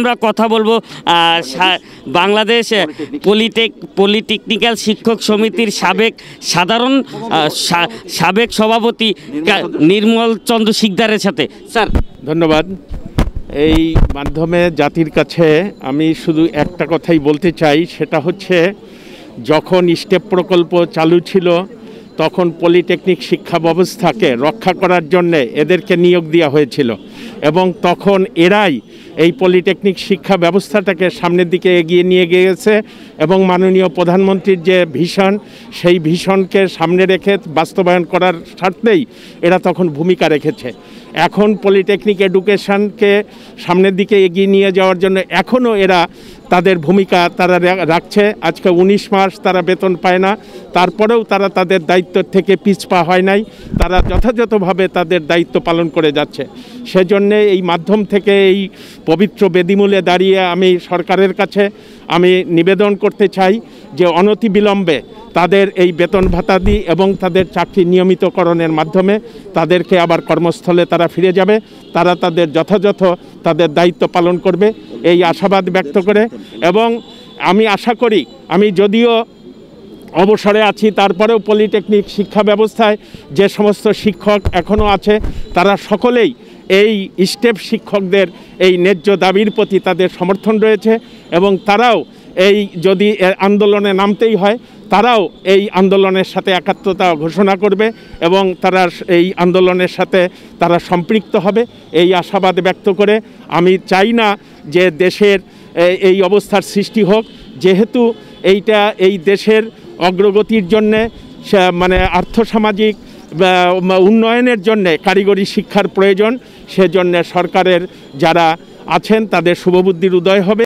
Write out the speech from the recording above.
আমরা কথা বলবো বাংলাদেশ পলিটেক পলিটেকনিক্যাল শিক্ষক সমিতির সাবেক সাধারণ সাবেক সভাপতি নির্মল চন্দ্র শিকদারের সাথে স্যার ধন্যবাদ এই মাধ্যমে জাতির কাছে আমি শুধু একটা কথাই বলতে চাই সেটা হচ্ছে যখন স্টেপ প্রকল্প চালু ছিল তখন পলিটেকনিক শিক্ষা ব্যবস্থাকে রক্ষা করার জন্যে এদেরকে নিয়োগ দেওয়া হয়েছিল এবং তখন এরাই এই পলিটেকনিক শিক্ষা ব্যবস্থাটাকে সামনের দিকে এগিয়ে নিয়ে গিয়েছে এবং মাননীয় প্রধানমন্ত্রীর যে ভীষণ সেই ভীষণকে সামনে রেখে বাস্তবায়ন করার স্বার্থেই এরা তখন ভূমিকা রেখেছে এখন পলিটেকনিক এডুকেশনকে সামনের দিকে এগিয়ে নিয়ে যাওয়ার জন্য এখনও এরা তাদের ভূমিকা তারা রাখছে আজকে ১৯ মাস তারা বেতন পায় না তারপরেও তারা তাদের দায়িত্ব থেকে পিছপা হয় নাই তারা যথাযথভাবে তাদের দায়িত্ব পালন করে যাচ্ছে সেজন্য জন্যে এই মাধ্যম থেকে এই পবিত্র বেদিমূলে দাঁড়িয়ে আমি সরকারের কাছে আমি নিবেদন করতে চাই যে অনতিবিলম্বে তাদের এই বেতন ভাতা দিই এবং তাদের চাকরি নিয়মিতকরণের মাধ্যমে তাদেরকে আবার কর্মস্থলে তারা ফিরে যাবে তারা তাদের যথাযথ তাদের দায়িত্ব পালন করবে এই আশাবাদ ব্যক্ত করে এবং আমি আশা করি আমি যদিও অবসরে আছি তারপরেও পলিটেকনিক শিক্ষা ব্যবস্থায় যে সমস্ত শিক্ষক এখনও আছে তারা সকলেই এই স্টেপ শিক্ষকদের এই ন্যায্য দাবির প্রতি তাদের সমর্থন রয়েছে এবং তারাও এই যদি আন্দোলনে নামতেই হয় তারাও এই আন্দোলনের সাথে একাত্মতা ঘোষণা করবে এবং তারা এই আন্দোলনের সাথে তারা সম্পৃক্ত হবে এই আশাবাদ ব্যক্ত করে আমি চাই না যে দেশের এই অবস্থার সৃষ্টি হোক যেহেতু এইটা এই দেশের অগ্রগতির জন্যে মানে আর্থসামাজিক উন্নয়নের জন্যে কারিগরি শিক্ষার প্রয়োজন সেজন্য সরকারের যারা আছেন তাদের শুভবুদ্ধির উদয় হবে